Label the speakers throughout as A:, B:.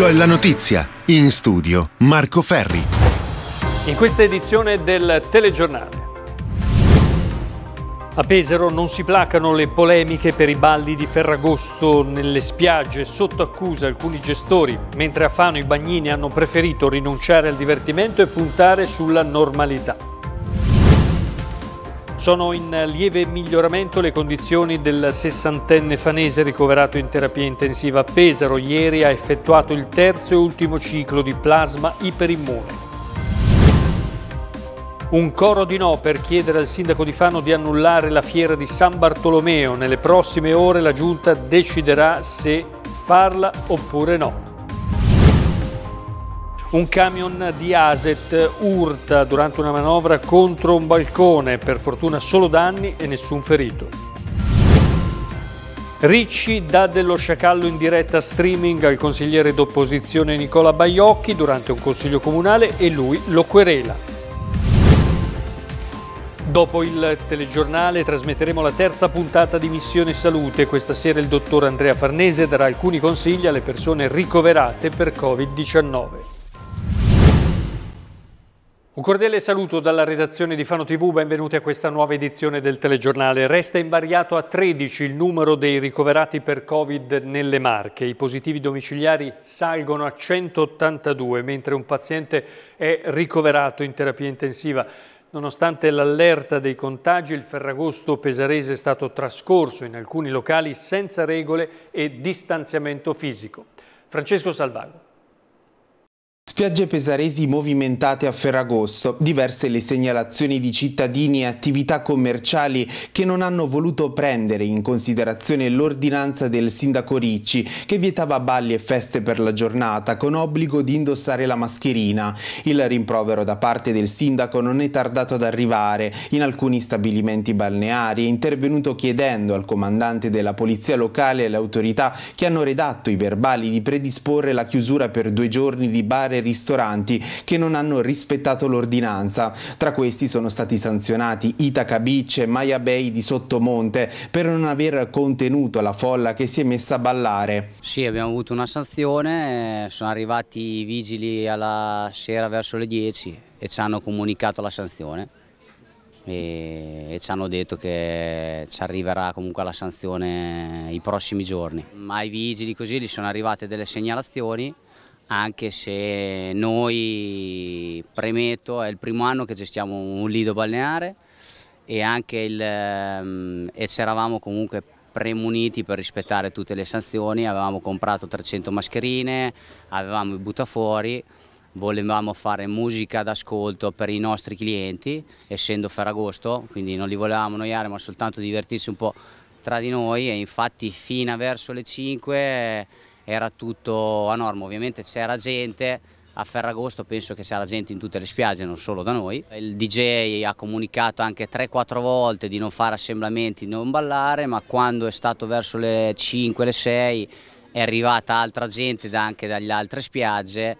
A: Occhio alla notizia. In studio Marco Ferri.
B: In questa edizione del telegiornale. A Pesaro non si placano le polemiche per i balli di Ferragosto nelle spiagge, sotto accusa alcuni gestori, mentre a Fano i bagnini hanno preferito rinunciare al divertimento e puntare sulla normalità. Sono in lieve miglioramento le condizioni del sessantenne fanese ricoverato in terapia intensiva a Pesaro. Ieri ha effettuato il terzo e ultimo ciclo di plasma iperimmune. Un coro di no per chiedere al sindaco di Fano di annullare la fiera di San Bartolomeo. Nelle prossime ore la giunta deciderà se farla oppure no. Un camion di Aset urta durante una manovra contro un balcone, per fortuna solo danni e nessun ferito. Ricci dà dello sciacallo in diretta streaming al consigliere d'opposizione Nicola Baiocchi durante un consiglio comunale e lui lo querela. Dopo il telegiornale trasmetteremo la terza puntata di Missione Salute. Questa sera il dottor Andrea Farnese darà alcuni consigli alle persone ricoverate per Covid-19. Un cordiale saluto dalla redazione di Fano TV, benvenuti a questa nuova edizione del telegiornale. Resta invariato a 13 il numero dei ricoverati per Covid nelle Marche. I positivi domiciliari salgono a 182, mentre un paziente è ricoverato in terapia intensiva. Nonostante l'allerta dei contagi, il Ferragosto pesarese è stato trascorso in alcuni locali senza regole e distanziamento fisico. Francesco Salvago.
A: Spiagge pesaresi movimentate a Ferragosto, diverse le segnalazioni di cittadini e attività commerciali che non hanno voluto prendere in considerazione l'ordinanza del sindaco Ricci che vietava balli e feste per la giornata con obbligo di indossare la mascherina. Il rimprovero da parte del sindaco non è tardato ad arrivare. In alcuni stabilimenti balneari è intervenuto chiedendo al comandante della polizia locale e alle autorità che hanno redatto i verbali di predisporre la chiusura per due giorni di bar e ristoranti che non hanno rispettato l'ordinanza. Tra questi sono stati sanzionati Itaca Beach e Maya Bay di Sottomonte per non aver contenuto la folla che si è messa a ballare.
C: Sì, abbiamo avuto una sanzione, sono arrivati i vigili alla sera verso le 10 e ci hanno comunicato la sanzione e, ci hanno detto che ci arriverà comunque la sanzione i prossimi giorni. Ma ai vigili così gli sono arrivate delle segnalazioni anche se noi, premetto, è il primo anno che gestiamo un lido balneare e anche il, ehm, e c'eravamo comunque premuniti per rispettare tutte le sanzioni, avevamo comprato 300 mascherine, avevamo i buttafuori, volevamo fare musica d'ascolto per i nostri clienti, essendo Ferragosto, quindi non li volevamo annoiare ma soltanto divertirsi un po' tra di noi e infatti fino verso le 5 era tutto a norma, ovviamente c'era gente, a Ferragosto penso che c'era gente in tutte le spiagge, non solo da noi. Il DJ ha comunicato anche 3-4 volte di non fare assemblamenti, di non ballare, ma quando è stato verso le 5, le 6 è arrivata altra gente anche dalle altre spiagge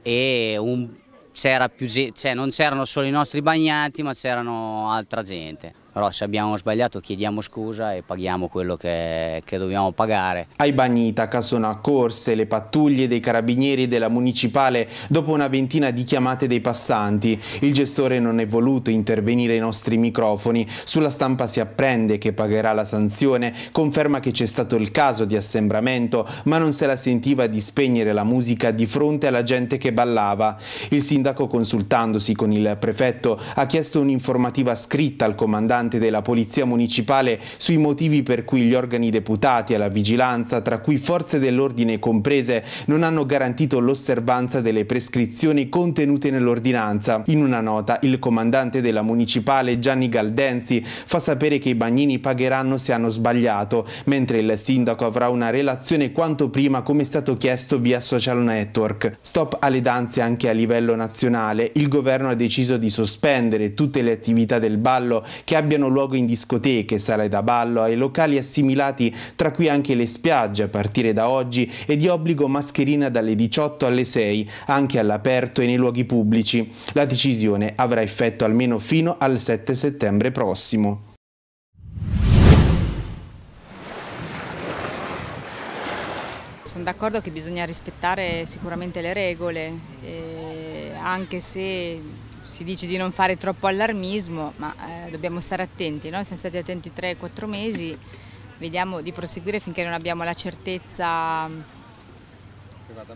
C: e un, cioè non c'erano solo i nostri bagnanti ma c'erano altra gente però se abbiamo sbagliato chiediamo scusa e paghiamo quello che, che dobbiamo pagare.
A: Ai Bagnitaca sono accorse le pattuglie dei carabinieri della municipale dopo una ventina di chiamate dei passanti. Il gestore non è voluto intervenire ai nostri microfoni. Sulla stampa si apprende che pagherà la sanzione, conferma che c'è stato il caso di assembramento, ma non se la sentiva di spegnere la musica di fronte alla gente che ballava. Il sindaco consultandosi con il prefetto ha chiesto un'informativa scritta al comandante comandante della Polizia Municipale sui motivi per cui gli organi deputati alla vigilanza, tra cui forze dell'ordine comprese, non hanno garantito l'osservanza delle prescrizioni contenute nell'ordinanza. In una nota, il comandante della Municipale Gianni Galdenzi fa sapere che i bagnini pagheranno se hanno sbagliato, mentre il sindaco avrà una relazione quanto prima come è stato chiesto via social network. Stop alle danze anche a livello nazionale. Il governo ha deciso di sospendere tutte le attività del ballo che abbiano abbiano luogo in discoteche, sale da ballo e locali assimilati, tra cui anche le spiagge a partire da oggi e di obbligo mascherina dalle 18 alle 6, anche all'aperto e nei luoghi pubblici. La decisione avrà effetto almeno fino al 7 settembre prossimo.
D: Sono d'accordo che bisogna rispettare sicuramente le regole, anche se si dice di non fare troppo allarmismo, ma eh, dobbiamo stare attenti, no? siamo stati attenti 3-4 mesi, vediamo di proseguire finché non abbiamo la certezza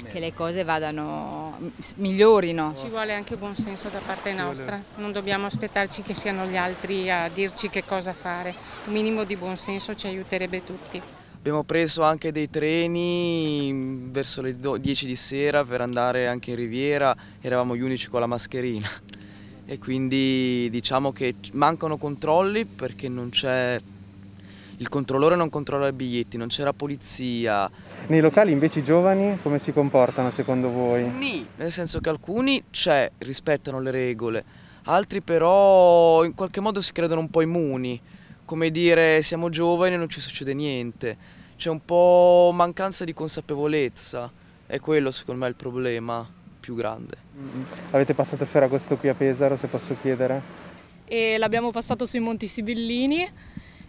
D: che, che le cose vadano, migliorino. Ci
C: vuole anche buon senso da parte nostra, non dobbiamo aspettarci che siano gli altri a dirci che cosa fare, un minimo di buon senso ci aiuterebbe tutti.
E: Abbiamo preso anche dei treni mm, verso le 10 di sera per andare anche in riviera, eravamo gli unici con la mascherina e quindi diciamo che mancano controlli perché non c'è il controllore non controlla i biglietti, non c'era polizia.
A: Nei locali invece i giovani come si comportano secondo voi?
E: Ni, nel senso che alcuni c'è, rispettano le regole, altri però in qualche modo si credono un po' immuni, come dire siamo giovani e non ci succede niente, c'è un po' mancanza di consapevolezza, è quello secondo me il problema più grande.
A: Avete passato il Ferragosto qui a Pesaro, se posso chiedere?
F: E l'abbiamo passato sui Monti Sibillini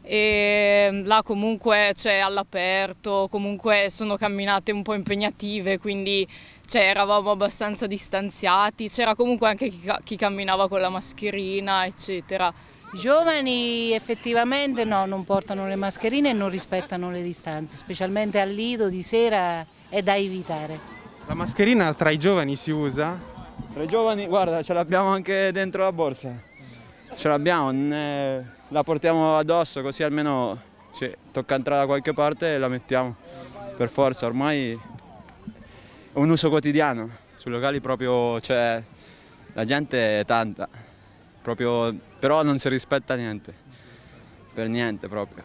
F: e mm, là comunque c'è all'aperto, comunque sono camminate un po' impegnative, quindi cioè, eravamo abbastanza distanziati, c'era comunque anche chi, chi camminava con la mascherina, eccetera. I
D: giovani effettivamente no, non portano le mascherine e non rispettano le distanze, specialmente al Lido di sera è da evitare.
A: La mascherina tra i giovani si usa?
G: Tra i giovani, guarda, ce l'abbiamo anche dentro la borsa. Ce l'abbiamo, eh, la portiamo addosso così almeno sì, tocca entrare da qualche parte e la mettiamo. Per forza, ormai è un uso quotidiano. Sui locali proprio c'è, cioè, la gente è tanta, proprio, però non si rispetta niente, per niente proprio.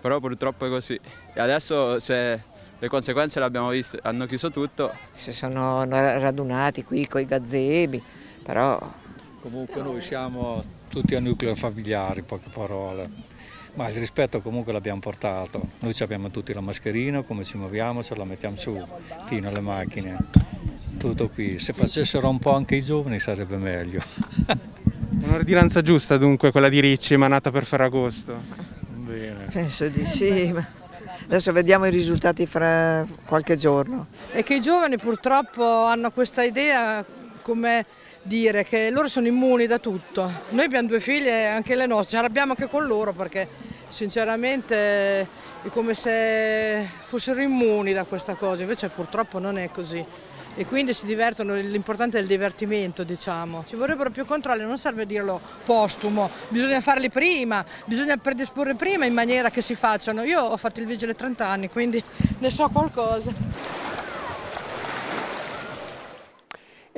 G: Però purtroppo è così. E adesso se le conseguenze le abbiamo viste, hanno chiuso tutto. Si sono radunati qui con i gazzebi,
B: però... Comunque noi siamo tutti a nucleo familiare, in poche parole, ma il rispetto comunque l'abbiamo portato. Noi abbiamo tutti la mascherina, come ci muoviamo ce la mettiamo su, fino alle macchine, tutto qui. Se facessero un po' anche i giovani sarebbe meglio.
A: Un'ordinanza giusta dunque quella di Ricci emanata per Ferragosto? Bene.
H: Penso di sì, ma...
D: Adesso vediamo i risultati fra qualche giorno. E che i giovani purtroppo hanno questa idea come dire che loro sono immuni da tutto. Noi abbiamo due figlie, anche le nostre, ce l'abbiamo anche con loro perché sinceramente è come se fossero immuni da questa cosa, invece purtroppo non è così e quindi si divertono, l'importante è il divertimento diciamo. Ci vorrebbero più controlli, non serve dirlo postumo, bisogna farli prima, bisogna predisporre prima in maniera che si facciano. Io ho fatto il vigile 30 anni, quindi ne so qualcosa.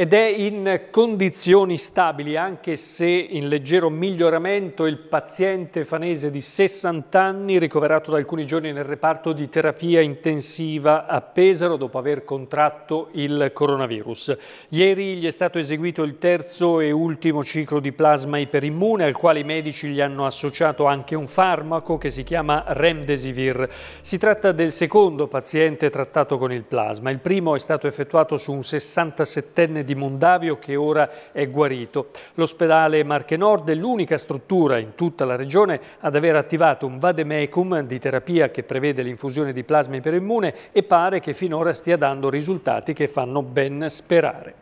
B: ed è in condizioni stabili, anche se in leggero miglioramento il paziente fanese di 60 anni, ricoverato da alcuni giorni nel reparto di terapia intensiva a Pesaro dopo aver contratto il coronavirus. Ieri gli è stato eseguito il terzo e ultimo ciclo di plasma iperimmune, al quale i medici gli hanno associato anche un farmaco che si chiama Remdesivir. Si tratta del secondo paziente trattato con il plasma. Il primo è stato effettuato su un 67enne di Mondavio che ora è guarito. L'ospedale Marche Nord è l'unica struttura in tutta la regione ad aver attivato un vademecum di terapia che prevede l'infusione di plasma iperimmune e pare che finora stia dando risultati che fanno ben sperare.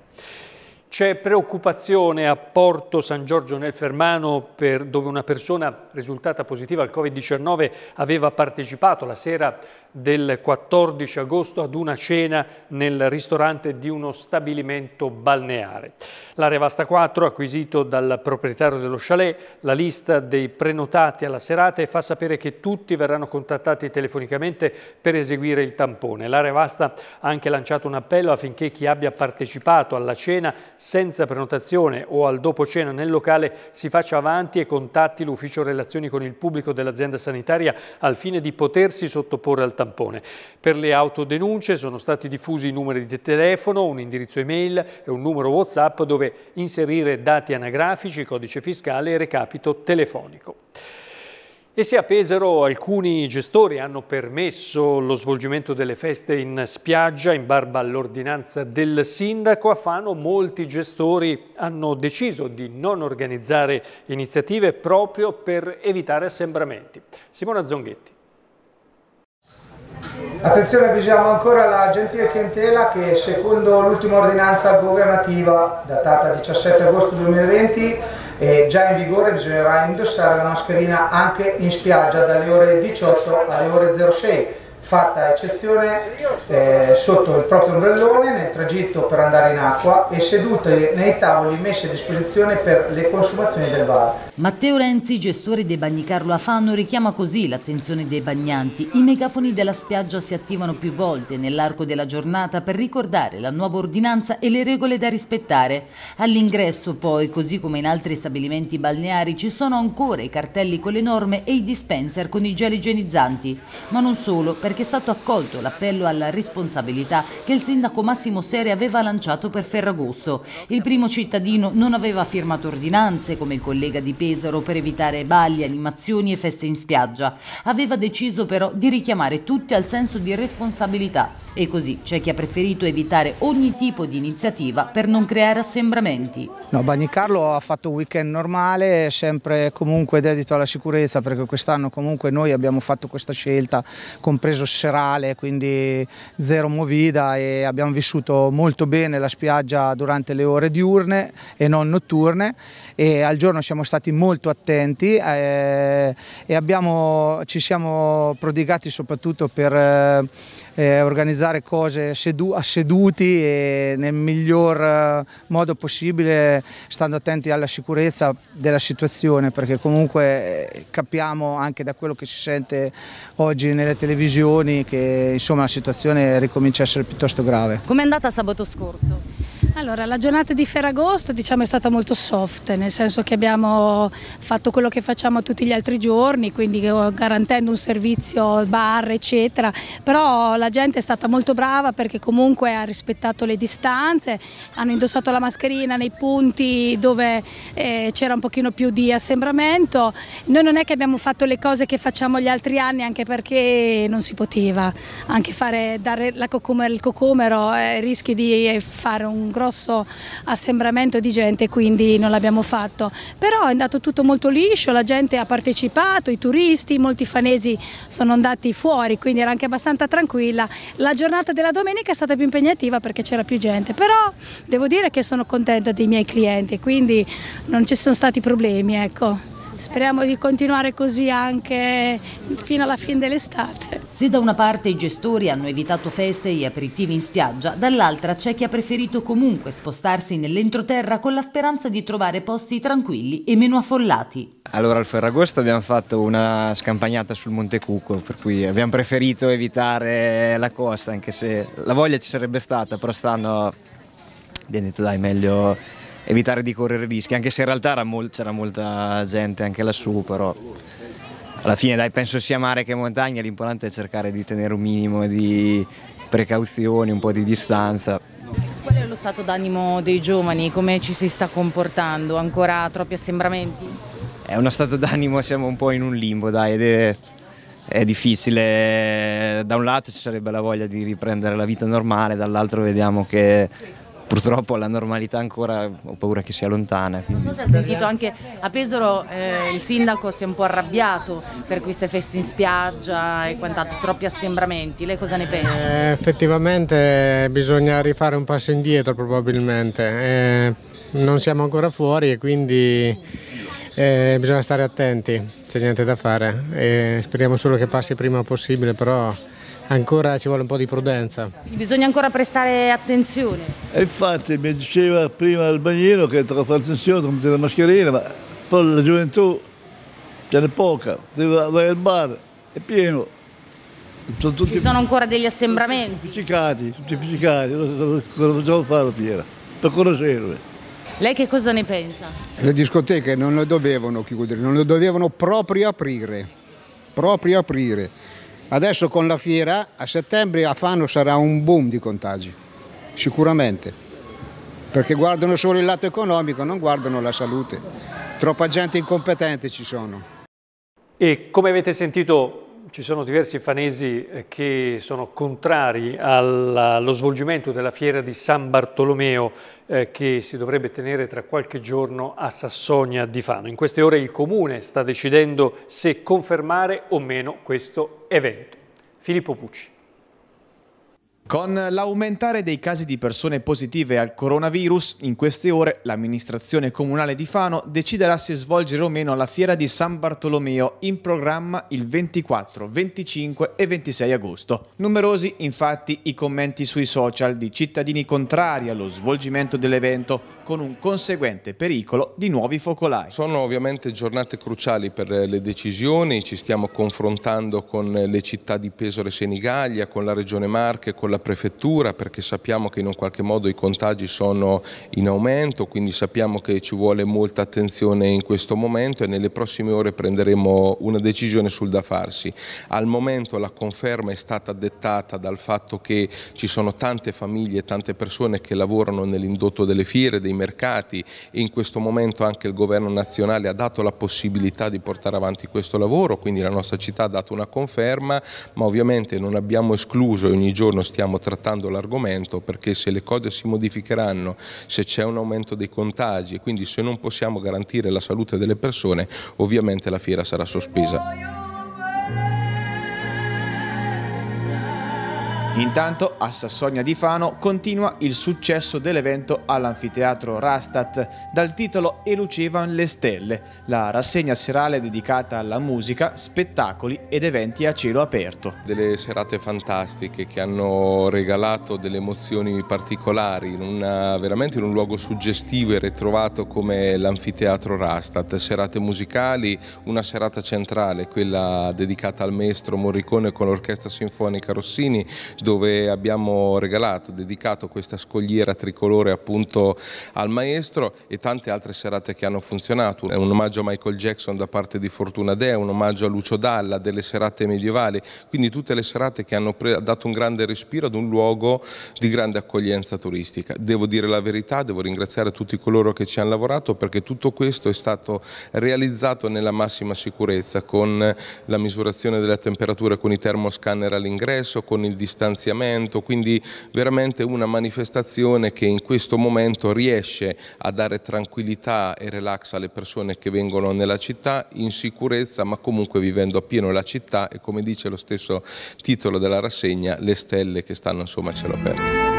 B: C'è preoccupazione a Porto San Giorgio nel Fermano per, dove una persona risultata positiva al Covid-19 aveva partecipato la sera del 14 agosto ad una cena nel ristorante di uno stabilimento balneare. L'area Vasta 4 ha acquisito dal proprietario dello chalet la lista dei prenotati alla serata e fa sapere che tutti verranno contattati telefonicamente per eseguire il tampone. L'area Vasta ha anche lanciato un appello affinché chi abbia partecipato alla cena senza prenotazione o al dopo cena nel locale si faccia avanti e contatti l'ufficio relazioni con il pubblico dell'azienda sanitaria al fine di potersi sottoporre al tampone. Per le autodenunce sono stati diffusi i numeri di telefono, un indirizzo email e un numero WhatsApp dove inserire dati anagrafici, codice fiscale e recapito telefonico. E se a Pesaro alcuni gestori hanno permesso lo svolgimento delle feste in spiaggia in barba all'ordinanza del sindaco, a Fano molti gestori hanno deciso di non organizzare iniziative proprio per evitare assembramenti. Simona Zonghetti.
H: Attenzione, avvisiamo ancora la gentile clientela che secondo l'ultima ordinanza governativa datata 17 agosto 2020 è già in vigore, bisognerà indossare la mascherina anche in spiaggia dalle ore 18 alle ore 06 fatta eccezione eh, sotto il proprio ombrellone nel tragitto per andare in acqua e sedute nei tavoli messi a disposizione per le consumazioni del bar.
D: Matteo Renzi, gestore dei bagni Carlo Afano, richiama così l'attenzione dei bagnanti. I megafoni della spiaggia si attivano più volte nell'arco della giornata per ricordare la nuova ordinanza e le regole da rispettare. All'ingresso poi, così come in altri stabilimenti balneari, ci sono ancora i cartelli con le norme e i dispenser con i gel igienizzanti. Ma non solo, perché che è stato accolto l'appello alla responsabilità che il sindaco Massimo Sere aveva lanciato per Ferragosto. Il primo cittadino non aveva firmato ordinanze come il collega di Pesaro per evitare balli, animazioni e feste in spiaggia. Aveva deciso però di richiamare tutti al senso di responsabilità e così c'è chi ha preferito evitare ogni tipo di iniziativa per non creare assembramenti.
H: No, Bagnicarlo ha fatto un weekend normale, sempre comunque dedito alla sicurezza perché quest'anno comunque noi abbiamo fatto questa scelta, compreso scerale, quindi zero movida e abbiamo vissuto molto bene la spiaggia durante le ore diurne e non notturne e al giorno siamo stati molto attenti eh, e abbiamo, ci siamo prodigati soprattutto per... Eh, eh, organizzare cose sedu a seduti e nel miglior eh, modo possibile stando attenti alla sicurezza della situazione perché comunque eh, capiamo anche da quello che si sente oggi nelle televisioni che insomma, la situazione ricomincia a essere piuttosto grave.
F: Come è andata sabato scorso? Allora, la giornata di Ferragosto diciamo, è stata molto soft, nel senso che abbiamo fatto quello che facciamo tutti gli altri giorni, quindi eh, garantendo un servizio, bar, eccetera, però la gente è stata molto brava perché comunque ha rispettato le distanze, hanno indossato la mascherina nei punti dove eh, c'era un pochino più di assembramento. Noi non è che abbiamo fatto le cose che facciamo gli altri anni anche perché non si poteva, anche fare, dare la cocomero, il cocomero eh, rischi di fare un grosso grosso assembramento di gente quindi non l'abbiamo fatto, però è andato tutto molto liscio, la gente ha partecipato, i turisti, molti fanesi sono andati fuori quindi era anche abbastanza tranquilla, la giornata della domenica è stata più impegnativa perché c'era più gente, però devo dire che sono contenta dei miei clienti quindi non ci sono stati problemi ecco. Speriamo di continuare così anche fino alla fine dell'estate. Se da
D: una parte i gestori hanno evitato feste e aperitivi in spiaggia, dall'altra c'è chi ha preferito comunque spostarsi nell'entroterra con la speranza di trovare posti tranquilli e meno affollati.
G: Allora al Ferragosto abbiamo fatto una scampagnata sul Monte Cuco, per cui abbiamo preferito evitare la costa, anche se la voglia ci sarebbe stata, però stanno abbiamo detto dai meglio evitare di correre rischi, anche se in realtà c'era molta, molta gente anche lassù, però alla fine dai, penso sia mare che montagna, l'importante è cercare di tenere un minimo di precauzioni, un po' di distanza.
D: Qual è lo stato d'animo dei giovani? Come ci si sta comportando? Ancora troppi assembramenti?
G: È uno stato d'animo, siamo un po' in un limbo, dai, ed è, è difficile. Da un lato ci sarebbe la voglia di riprendere la vita normale, dall'altro vediamo che purtroppo la normalità ancora ho paura che sia lontana. Quindi.
D: Non so se ha sentito anche a Pesaro eh, il sindaco si è un po' arrabbiato per queste feste in spiaggia e quant'altro, troppi assembramenti, lei cosa ne pensa? Eh,
H: effettivamente bisogna rifare un passo indietro probabilmente, eh, non siamo ancora fuori e quindi... Eh, bisogna stare attenti, c'è niente da fare. Eh, speriamo solo che passi prima possibile, però ancora ci vuole un po' di prudenza.
D: Bisogna ancora prestare attenzione.
H: E infatti
B: mi diceva prima il bagnino che tocca fare attenzione, tocca mettere la mascherina, ma poi la gioventù ce n'è poca, vai al bar, è pieno. Sono tutti, Ci sono
D: ancora degli assembramenti.
B: Tutti piccicati, tutti piccicati, cosa facciamo fare la fiera? Per cosa serve?
D: Lei che cosa ne pensa?
B: Le discoteche non le dovevano chiudere,
H: non le dovevano proprio aprire, proprio aprire Adesso con la fiera a settembre a Fano sarà un boom di contagi, sicuramente, perché guardano solo il lato economico, non guardano la salute. Troppa gente incompetente ci sono.
B: E come avete sentito ci sono diversi fanesi eh, che sono contrari allo svolgimento della fiera di San Bartolomeo eh, che si dovrebbe tenere tra qualche giorno a Sassonia di Fano. In queste ore il Comune sta decidendo se confermare o meno questo evento. Filippo Pucci.
A: Con l'aumentare dei casi di persone positive al coronavirus, in queste ore l'amministrazione comunale di Fano deciderà se svolgere o meno la fiera di San Bartolomeo in programma il 24, 25 e 26 agosto. Numerosi infatti i commenti sui social di cittadini contrari allo svolgimento
I: dell'evento con un conseguente pericolo di nuovi focolai. Sono ovviamente giornate cruciali per le decisioni, ci stiamo confrontando con le città di Pesore e Senigallia, con la Regione Marche, con la della prefettura perché sappiamo che in un qualche modo i contagi sono in aumento, quindi sappiamo che ci vuole molta attenzione in questo momento e nelle prossime ore prenderemo una decisione sul da farsi. Al momento la conferma è stata dettata dal fatto che ci sono tante famiglie, tante persone che lavorano nell'indotto delle fiere, dei mercati e in questo momento anche il governo nazionale ha dato la possibilità di portare avanti questo lavoro, quindi la nostra città ha dato una conferma, ma ovviamente non abbiamo escluso e ogni giorno stiamo stiamo trattando l'argomento perché se le cose si modificheranno, se c'è un aumento dei contagi e quindi se non possiamo garantire la salute delle persone, ovviamente la fiera sarà sospesa.
A: Intanto a Sassonia di Fano continua il successo dell'evento all'anfiteatro Rastat dal titolo E lucevan le stelle, la rassegna
I: serale dedicata alla musica, spettacoli ed eventi a cielo aperto. Delle serate fantastiche che hanno regalato delle emozioni particolari, in una, veramente in un luogo suggestivo e ritrovato come l'anfiteatro Rastat, serate musicali, una serata centrale, quella dedicata al maestro Morricone con l'orchestra sinfonica Rossini, dove abbiamo regalato, dedicato questa scogliera tricolore appunto al maestro e tante altre serate che hanno funzionato. È un omaggio a Michael Jackson da parte di Fortuna Dea, un omaggio a Lucio Dalla, delle serate medievali, quindi tutte le serate che hanno dato un grande respiro ad un luogo di grande accoglienza turistica. Devo dire la verità, devo ringraziare tutti coloro che ci hanno lavorato perché tutto questo è stato realizzato nella massima sicurezza con la misurazione della temperatura con i termoscanner all'ingresso, con il distanziamento finanziamento, quindi veramente una manifestazione che in questo momento riesce a dare tranquillità e relax alle persone che vengono nella città in sicurezza ma comunque vivendo appieno la città e come dice lo stesso titolo della rassegna le stelle che stanno insomma a cielo aperto.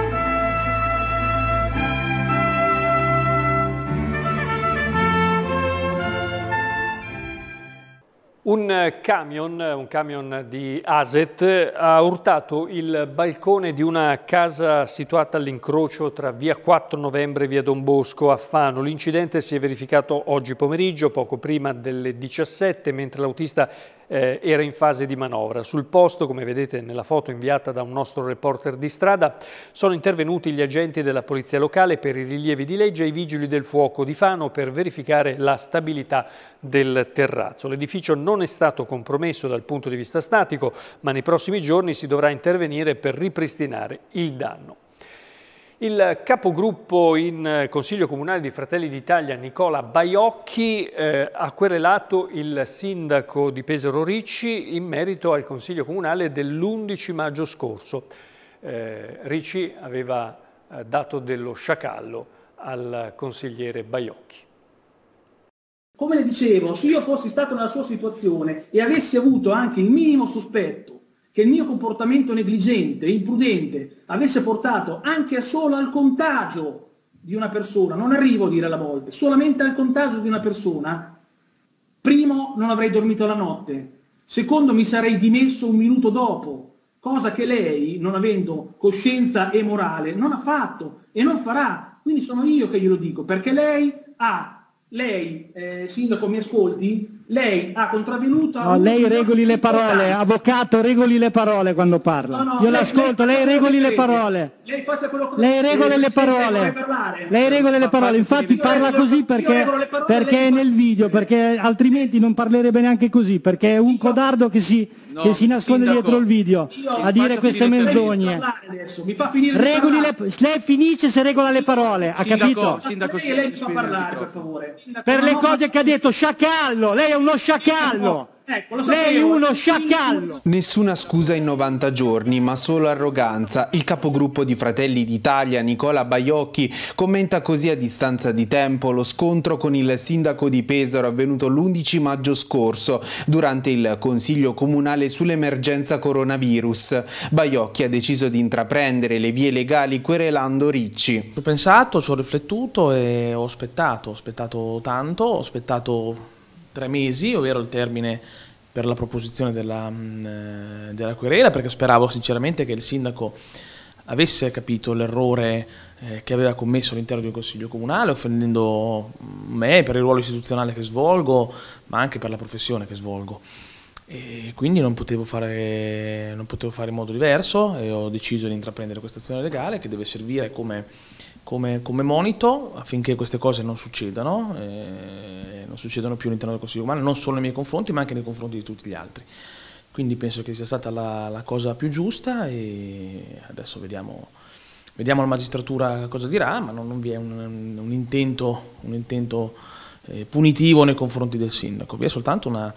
B: Un camion, un camion di Aset, ha urtato il balcone di una casa situata all'incrocio tra via 4 novembre e via Don Bosco a Fano. L'incidente si è verificato oggi pomeriggio, poco prima delle 17, mentre l'autista eh, era in fase di manovra. Sul posto, come vedete nella foto inviata da un nostro reporter di strada, sono intervenuti gli agenti della Polizia Locale per i rilievi di legge e i Vigili del Fuoco di Fano per verificare la stabilità del terrazzo. L'edificio non è stato compromesso dal punto di vista statico, ma nei prossimi giorni si dovrà intervenire per ripristinare il danno. Il capogruppo in eh, Consiglio Comunale di Fratelli d'Italia, Nicola Baiocchi, eh, ha querelato il sindaco di Pesaro Ricci in merito al Consiglio Comunale dell'11 maggio scorso. Eh, Ricci aveva eh, dato dello sciacallo al consigliere Baiocchi.
E: Come le dicevo, se io fossi stato nella sua situazione e avessi avuto anche il minimo sospetto che il mio comportamento negligente, imprudente, avesse portato anche solo al contagio di una persona, non arrivo a dire alla volta, solamente al contagio di una persona, primo non avrei dormito la notte, secondo mi sarei dimesso un minuto dopo, cosa che lei, non avendo coscienza e morale, non ha fatto e non farà. Quindi sono io che glielo dico, perché lei ha, lei, eh, sindaco mi ascolti, lei ha contravvenuto No, lei regoli le parole, importante.
B: avvocato, regoli le parole quando parla. No, no, Io lei, l'ascolto, lei, lei regoli le parole. Lei faccia quello che Lei regola le parole. Lei regola le parole, infatti parla così perché, perché è nel video, perché altrimenti non parlerebbe neanche così, perché è un codardo che si, che si nasconde sindaco. dietro il video Io a dire queste menzogne. Regoli le, lei finisce se regola le parole,
A: ha sindaco, capito?
E: Sindaco, sindaco, lei mi fa parlare, per favore. per le
A: cose che ha detto, sciacallo, lei è uno sciacallo! Ecco, so Lei è uno sciacallo! Nessuna scusa in 90 giorni, ma solo arroganza. Il capogruppo di Fratelli d'Italia, Nicola Baiocchi, commenta così a distanza di tempo lo scontro con il sindaco di Pesaro avvenuto l'11 maggio scorso durante il Consiglio Comunale sull'emergenza coronavirus. Baiocchi ha deciso di intraprendere le vie legali querelando Ricci. Ci ho pensato, ci
E: ho riflettuto e ho aspettato, ho aspettato tanto, ho aspettato tre mesi, ovvero il termine per la proposizione della, mm, eh, della querela, perché speravo sinceramente che il sindaco avesse capito l'errore eh, che aveva commesso all'interno di un consiglio comunale, offendendo mm, me per il ruolo istituzionale che svolgo, ma anche per la professione che svolgo. E quindi non potevo, fare, non potevo fare in modo diverso e ho deciso di intraprendere questa azione legale che deve servire come come, come monito affinché queste cose non succedano, eh, non succedano più all'interno del Consiglio Comunale, non solo nei miei confronti ma anche nei confronti di tutti gli altri. Quindi penso che sia stata la, la cosa più giusta e adesso vediamo, vediamo la magistratura cosa dirà, ma non, non vi è un, un intento, un intento eh, punitivo nei confronti del sindaco, vi è soltanto una,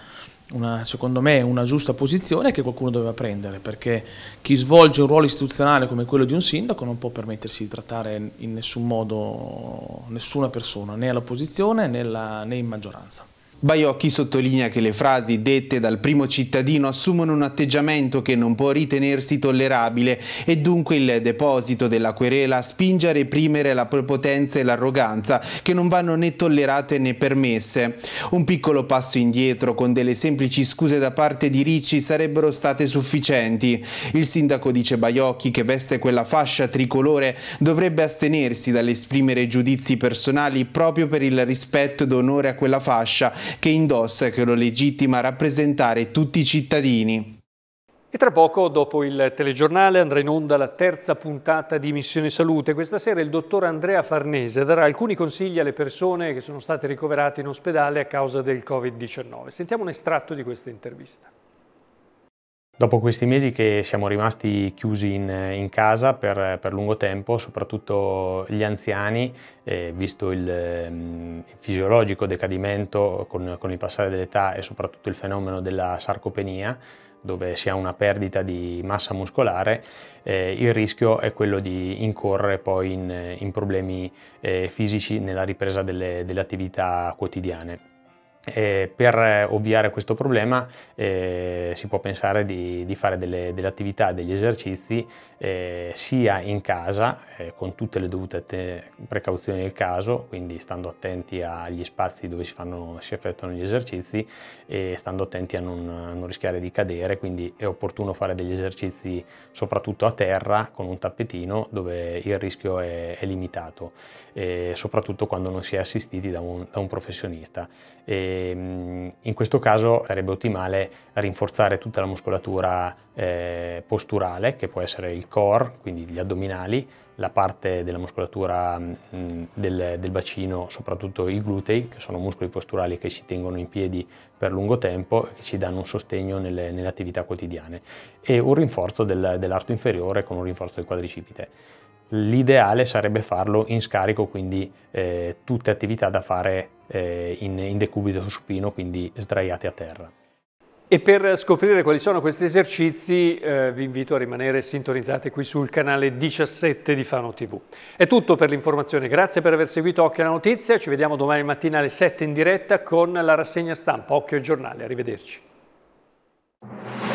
E: una, secondo me una giusta posizione che qualcuno doveva prendere, perché chi svolge un ruolo istituzionale come quello di un sindaco non può permettersi di trattare in nessun modo nessuna persona, né all'opposizione né, né in maggioranza.
A: Baiocchi sottolinea che le frasi dette dal primo cittadino assumono un atteggiamento che non può ritenersi tollerabile e dunque il deposito della querela spinge a reprimere la prepotenza e l'arroganza che non vanno né tollerate né permesse. Un piccolo passo indietro con delle semplici scuse da parte di Ricci sarebbero state sufficienti. Il sindaco dice Baiocchi che veste quella fascia tricolore dovrebbe astenersi dall'esprimere giudizi personali proprio per il rispetto d'onore a quella fascia che indossa e che lo legittima a rappresentare tutti i cittadini.
B: E tra poco, dopo il telegiornale, andrà in onda la terza puntata di Missione Salute. Questa sera il dottor Andrea Farnese darà alcuni consigli alle persone che sono state ricoverate in ospedale a causa del Covid-19. Sentiamo un estratto di questa intervista.
G: Dopo questi mesi che siamo rimasti chiusi in, in casa per, per, lungo tempo, soprattutto gli anziani, eh, visto il, ehm, il, fisiologico decadimento con, con il passare dell'età e soprattutto il fenomeno della sarcopenia, dove si ha una perdita di massa muscolare, eh, il rischio è quello di incorrere poi in, in problemi eh, fisici nella ripresa delle, delle attività quotidiane. Eh, per eh, ovviare a questo problema eh, si può pensare di, di fare delle, delle, attività, degli esercizi eh, sia in casa eh, con tutte le dovute precauzioni del caso, quindi stando attenti agli spazi dove si, fanno, si effettuano gli esercizi e stando attenti a non, a non, rischiare di cadere, quindi è opportuno fare degli esercizi soprattutto a terra con un tappetino dove il rischio è, è limitato, eh, soprattutto quando non si è assistiti da un, da un professionista. E, Ehm, in questo caso sarebbe ottimale rinforzare tutta la muscolatura eh, posturale che può essere il core, quindi gli addominali, la parte della muscolatura mh, mm, del, del, bacino, soprattutto i glutei, che sono muscoli posturali che ci tengono in piedi per lungo tempo e che ci danno un sostegno nelle, nelle attività quotidiane, e un rinforzo del, dell'arto inferiore con un rinforzo del quadricipite. L'ideale sarebbe farlo in scarico, quindi eh, tutte attività da fare eh, in, in decubito supino, quindi sdraiate a terra.
B: E per scoprire quali sono questi esercizi eh, vi invito a rimanere sintonizzati qui sul canale 17 di Fano TV. È tutto per l'informazione, grazie per aver seguito Occhio alla Notizia, ci vediamo domani mattina alle 7 in diretta con la rassegna stampa Occhio e Giornale, arrivederci.